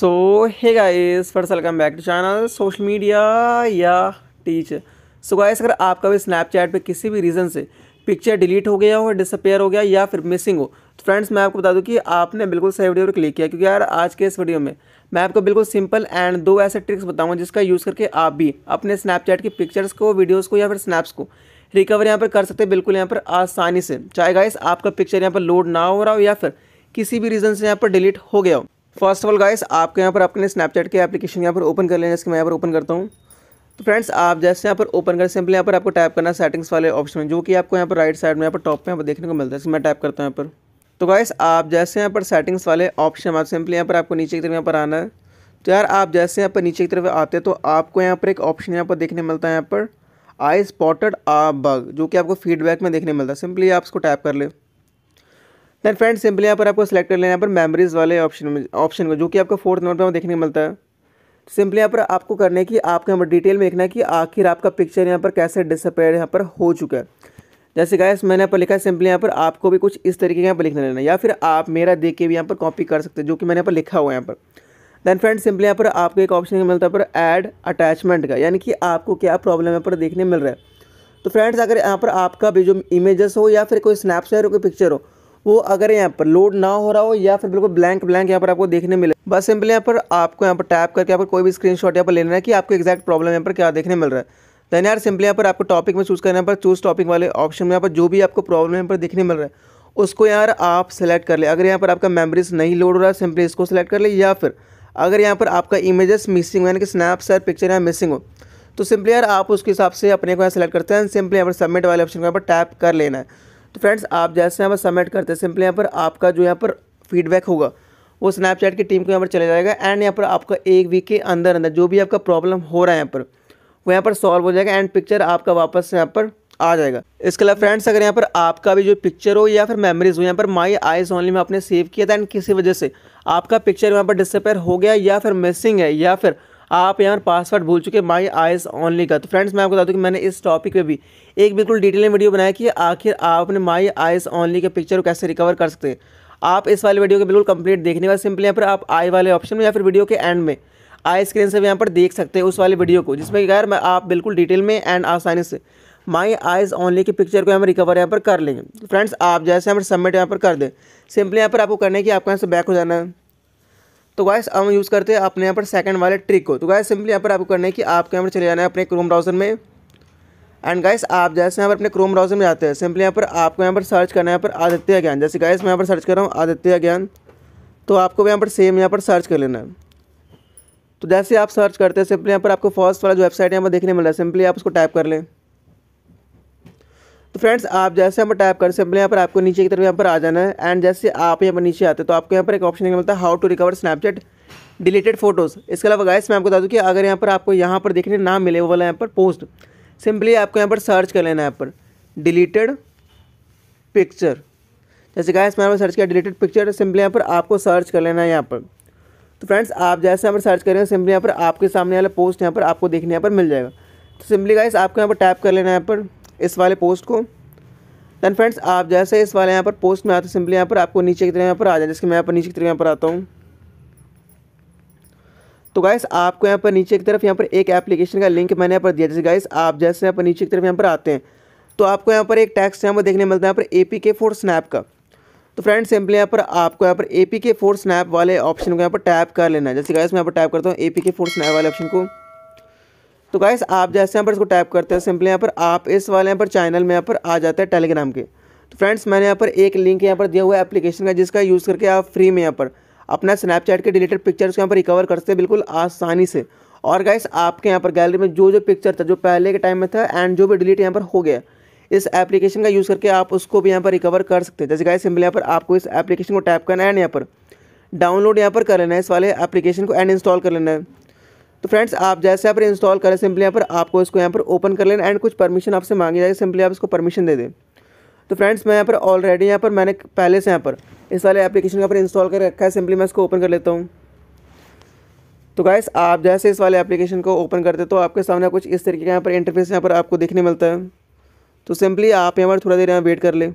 सो है guys first welcome back to channel social media या teach so guys अगर आपका भी स्नैपचैट पे किसी भी रीज़न से पिक्चर डिलीट हो गया हो डिसअपेयर हो गया या फिर मिसिंग हो तो फ्रेंड्स मैं आपको बता दूं कि आपने बिल्कुल सही वीडियो पर क्लिक किया क्योंकि यार आज के इस वीडियो में मैं आपको बिल्कुल सिंपल एंड दो ऐसे ट्रिक्स बताऊँगा जिसका यूज़ करके आप भी अपने स्नैपचैट की पिक्चर्स को वीडियोज़ को या फिर स्नैप्स को रिकवर यहाँ पर कर सकते हैं बिल्कुल यहाँ पर आसानी से चाहे गाइस आपका पिक्चर यहाँ पर लोड ना हो रहा हो या फिर किसी भी रीज़न से यहाँ पर डिलीट हो गया हो फर्स्ट ऑफ ऑल गाइस आपके यहाँ पर आपने स्नैपचैट के एप्लीकेशन यहाँ पर ओपन कर लेना इसके मैं यहाँ पर ओपन करता हूँ तो फ्रेंड्स आप जैसे यहाँ पर ओपन कर सिंपली यहाँ पर आपको टाइप करना सेटिंग्स वाले ऑप्शन में जो कि आपको यहाँ पर राइट साइड में यहाँ पर टॉप में यहाँ पर देखने को मिलता है मैं टाइप करता हूँ यहाँ पर तो गाइस आप जैसे यहाँ पर सेटिंग्स वाले ऑप्शन आप सिंपली यहाँ पर आपको नीचे की तरफ यहाँ पर आना है तो यार आप जैसे यहाँ पर नीचे की तरफ आते हैं तो आपको यहाँ पर एक ऑप्शन यहाँ पर देखने मिलता है यहाँ पर आई स्पॉटेड आ बग जो कि आपको फीडबैक में देखने मिलता है सिंपली आप इसको टाइप कर ले देन फ्रेंड सिंपली यहाँ पर आपको सेलेक्ट कर लेना यहाँ पर मेमरीज़ वाले ऑप्शन में ऑप्शन को जो कि आपका फोर्थ नंबर पर देखने को मिलता है सिंपली यहाँ पर आपको करने की आपके आपको यहाँ पर डिटेल में देखना है कि आखिर आपका पिक्चर यहाँ पर कैसे डिसअपेयर यहाँ पर हो चुका है जैसे गाइस मैंने यहाँ पर लिखा है सिंपली यहाँ पर आपको भी कुछ इस तरीके का यहाँ पर लिखना लेना या फिर आप मेरा देख के भी यहाँ पर कॉपी कर सकते हैं जो कि मैंने यहाँ पर लिखा हुआ है यहाँ पर देन फ्रेंड सिंपली यहाँ पर आपको एक ऑप्शन मिलता है पर ऐड अटैचमेंट का यानी कि आपको क्या प्रॉब्लम यहाँ पर देखने मिल रहा है तो फ्रेंड्स अगर यहाँ पर आपका भी जो इमेजेस हो या फिर कोई स्नैपचैट हो कोई पिक्चर हो वो अगर यहाँ पर लोड ना हो रहा हो या फिर बिल्कुल ब्लैंक ब्लैंक यहाँ पर आपको देखने मिले बस सिंपल यहाँ पर आपको यहाँ पर टैप करके यहाँ पर कोई भी स्क्रीन शॉट यहाँ पर लेना है कि आपको एक्जैक्ट प्रॉब्लम यहाँ पर क्या देखने मिल रहा है देन यार सिंपली यहाँ पर आपको टॉपिक में चूज़ करना पर चूज़ टॉपिक वाले ऑप्शन में यहाँ पर जो भी आपको प्रॉब्लम यहाँ पर देखने मिल रहा है उसको यार आप सेलेक्ट कर ले अगर यहाँ पर आपका मेमरीज नहीं लोड हो रहा है सिंपली इसको सेलेक्ट कर ले या फिर अगर यहाँ पर आपका इमेजेस मिसिंग हो यानी कि स्नैप्स पिक्चर यहाँ मिसिंग हो तो सिंपली यार आप उसके हिसाब से अपने को यहाँ सेलेक्ट करते हैं सिंपली यहाँ पर सबमिट वाले ऑप्शन को यहाँ पर टैप कर लेना है फ्रेंड्स आप जैसे यहाँ पर सबमिट करते हैं सिंपली यहाँ पर आपका जो यहाँ पर फीडबैक होगा वो स्नैपचैट की टीम को यहाँ पर चला जाएगा एंड यहाँ पर आपका एक वीक के अंदर अंदर जो भी आपका प्रॉब्लम हो रहा है यहाँ पर वो यहाँ पर सॉल्व हो जाएगा एंड पिक्चर आपका वापस यहाँ पर आ जाएगा इसके अलावा फ्रेंड्स अगर यहाँ पर आपका भी जो पिक्चर हो या फिर मेमोरीज हो यहाँ पर माई आईज ओनली में आपने सेव किया था एंड किसी वजह से आपका पिक्चर यहाँ पर डिसअपेयर हो गया या फिर मिसिंग है या फिर आप यहाँ पासवर्ड भूल चुके माई आईज ऑनली का तो फ्रेंड्स मैं आपको बता दूँ कि मैंने इस टॉपिक पे भी एक बिल्कुल डिटेल में वीडियो बनाया कि आखिर आप अपने माई आईज ऑनली के पिक्चर को कैसे रिकवर कर सकते हैं आप इस वाले वीडियो के बिल्कुल कंप्लीट देखने बाद सिंपली यहाँ पर आप आई वाले ऑप्शन में या फिर वीडियो के एंड में आई स्क्रीन से भी यहाँ पर देख सकते हैं उस वाले वीडियो को जिसमें क्या मैं आप बिल्कुल डिटेल में एंड आसानी से माई आइज़ ऑनली की पिक्चर को हम रिकवर यहाँ पर कर लेंगे फ्रेंड्स आप जैसे हम सबमिट यहाँ पर कर दें सिंपली यहाँ पर आपको करना है कि आपको यहाँ से बैक हो जाना है तो गाइस अब हम यूज़ करते हैं अपने यहाँ पर सेकंड वाले ट्रिक को तो गाइस सिंपली यहाँ पर आपको करना है कि आपके यहाँ पर चले जाना है अपने क्रोम ब्राउज़र में एंड गाइस आप जैसे यहाँ पर अपने क्रोम ब्राउज़र में जाते हैं सिंपली यहाँ पर आपको यहाँ पर सर्च करना है यहाँ पर आदित्य ज्ञान जैसे गाइस मैं यहाँ पर सर्च कर रहा हूँ आदित्य ज्ञान तो आपको यहाँ पर सेम यहाँ पर सर्च कर लेना है तो जैसे आप सर्च करते हैं सिंपली यहाँ पर आपको फर्स्ट वाला जो वेबसाइट यहाँ पर देखने मिल रहा है सिंपली आप उसको टाइप कर लें फ्रेंड्स आप जैसे हम टाइप कर हैं यहाँ पर आपको नीचे की तरफ यहाँ पर आ जाना है एंड जैसे आप यहाँ पर नीचे आते तो आपको यहाँ पर एक ऑप्शन मिलता है how to recover Snapchat deleted photos इसके अलावा गाइस मैं आपको बता दूँ कि अगर यहाँ पर आपको यहाँ पर देखने ना मिले वो वाला यहाँ पर पोस्ट सिंपली आपको यहाँ पर सर्च कर लेना है यहाँ पर डिलीटेड पिक्चर जैसे गाइस मैंने सर्च किया डिलीटेड पिक्चर सिंपली यहाँ पर आपको सर्च कर लेना है यहाँ पर तो फ्रेंड्स आप जैसे यहाँ पर सर्च करेंगे सिंपली यहाँ पर आपके सामने वाला पोस्ट यहाँ पर आपको देखने यहाँ पर मिल जाएगा तो सिंपली गाइस आपको यहाँ पर टैप कर लेना है यहाँ पर इस वाले पोस्ट को दैन फ्रेंड्स आप जैसे इस वाले यहाँ पर पोस्ट में आते सिंपली यहाँ पर आपको नीचे की तरफ यहाँ पर आ जाए जैसे मैं यहाँ पर नीचे की तरफ यहाँ पर आता हूँ तो गाइस आपको यहाँ पर नीचे की तरफ यहाँ पर एक एप्लीकेशन का लिंक मैंने यहाँ पर दिया जैसे गाइस आप जैसे यहाँ पर नीचे की तरफ यहाँ पर आते हैं तो आपको यहाँ पर एक टैक्स यहाँ पर देखने मिलता है यहाँ पर A P K four snap का तो फ्रेंड्स सिंपली यहाँ पर आपको यहाँ पर A P K four snap वाले ऑप्शन को यहाँ पर टैप कर लेना है जैसे गाइस मैं यहाँ पर टैप करता हूँ A P K four snap वाले ऑप्शन को तो गाइस आप जैसे यहाँ पर इसको टाइप करते हैं सिंपली यहाँ पर आप इस वाले यहाँ पर चैनल में यहाँ पर आ जाते हैं टेलीग्राम के तो फ्रेंड्स मैंने यहाँ पर एक लिंक यहाँ पर दिया हुआ है एप्लीकेशन का जिसका यूज़ करके आप फ्री में यहाँ पर अपना स्नैपचैट के डिलेटेड पिक्चर्स को यहाँ पर रिकवर कर हैं बिल्कुल आसानी से और गाइस आपके यहाँ पर गैलरी में जो जो पिक्चर था जो पहले के टाइम में था एंड जो भी डिलीट यहाँ पर हो गया इस एप्लीकेशन का यूज़ करके आप उसको भी यहाँ पर रिकवर कर सकते हैं जैसे गाइस सिंपली यहाँ पर आपको इस एप्लीकेशन को टैप करना है एंड यहाँ पर डाउनलोड यहाँ पर कर लेना है इस वाले एप्लीकेशन को एंड इंस्टॉल कर लेना है तो फ्रेंड्स आप जैसे यहाँ पर इंस्टॉल करें सिंपली यहाँ पर आपको इसको यहाँ पर ओपन कर लेना एंड कुछ परमिशन आपसे मांगी जाएगी सिंपली आप इसको परमिशन दे दें तो फ्रेंड्स मैं यहाँ पर ऑलरेडी यहाँ पर मैंने पहले से यहाँ पर इस वाले एप्लीकेशन यहाँ पर इंस्टॉल कर रखा है सिंपली मैं इसको ओपन कर लेता हूँ तो गाइस आप जैसे इस वाले एप्लीकेशन को ओपन करते तो आपके सामने कुछ इस तरीके का यहाँ पर इंटरफेस यहाँ पर आपको देखने मिलता है तो सिंपली आप यहाँ पर थोड़ा देर यहाँ वेट कर ले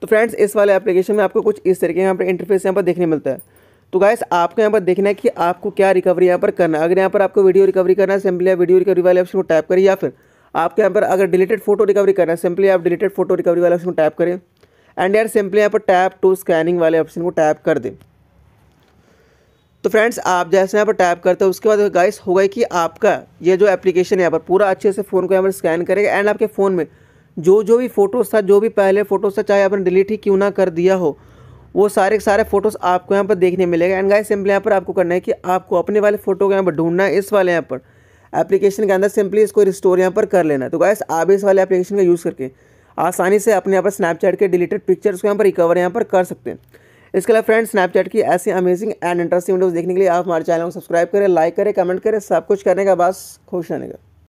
तो फ्रेंड्स इस वाले एप्लीकेशन में आपको कुछ इस तरीके का यहाँ पर इंटरफेस यहाँ पर देखने मिलता है तो गाइस आपको यहाँ पर देखना है कि आपको क्या रिकवरी यहाँ पर करना है अगर यहाँ पर आपको वीडियो रिकवरी करना है सिंपली आप वीडियो रिकवरी वाले ऑप्शन को टाइप करें या फिर आपके यहाँ पर अगर डिलीटेड फोटो रिकवरी करना है सिंपली आप डिलीटेड फोटो रिकवरी वाले ऑप्शन को टाइप करें एंड यार सिंपली यहाँ पर टैप टू स्कैनिंग वाले ऑप्शन को टैप कर दें तो फ्रेंड्स आप जैसे यहाँ पर टैप करते हैं उसके बाद गाइस हो गए कि आपका ये जो एप्लीकेशन है यहाँ पर पूरा अच्छे से फ़ोन को यहाँ पर स्कैन करेगा एंड आपके फ़ोन में जो जो भी फ़ोटोज़ था जो भी पहले फ़ोटोज़ था चाहे आपने डिलीट ही क्यों ना कर दिया हो वो सारे सारे फोटोज़ आपको यहाँ पर देखने मिलेगा एंड गाइस सिंपली यहाँ पर आपको करना है कि आपको अपने वाले फ़ोटो को यहाँ पर ढूंढना है इस वाले यहाँ पर एप्लीकेशन के अंदर सिंपली इसको रिस्टोर यहाँ पर कर लेना है तो गाइस आप इस वाले एप्लीकेशन का यूज़ करके आसानी से अपने यहाँ पर स्नैपचैट के डिलीटेड पिक्चर्स को यहाँ पर रिकवर यहाँ पर कर सकते हैं इसके अलावा फ्रेंड्स स्नैपचैट की ऐसी अमेजिंग एंड इंटरेस्टिंग वीडियोज़ देखने के लिए आप हमारे चैनल को सब्सक्राइब करें लाइक करें कमेंट करें सब कुछ करने का बस खुश रहने का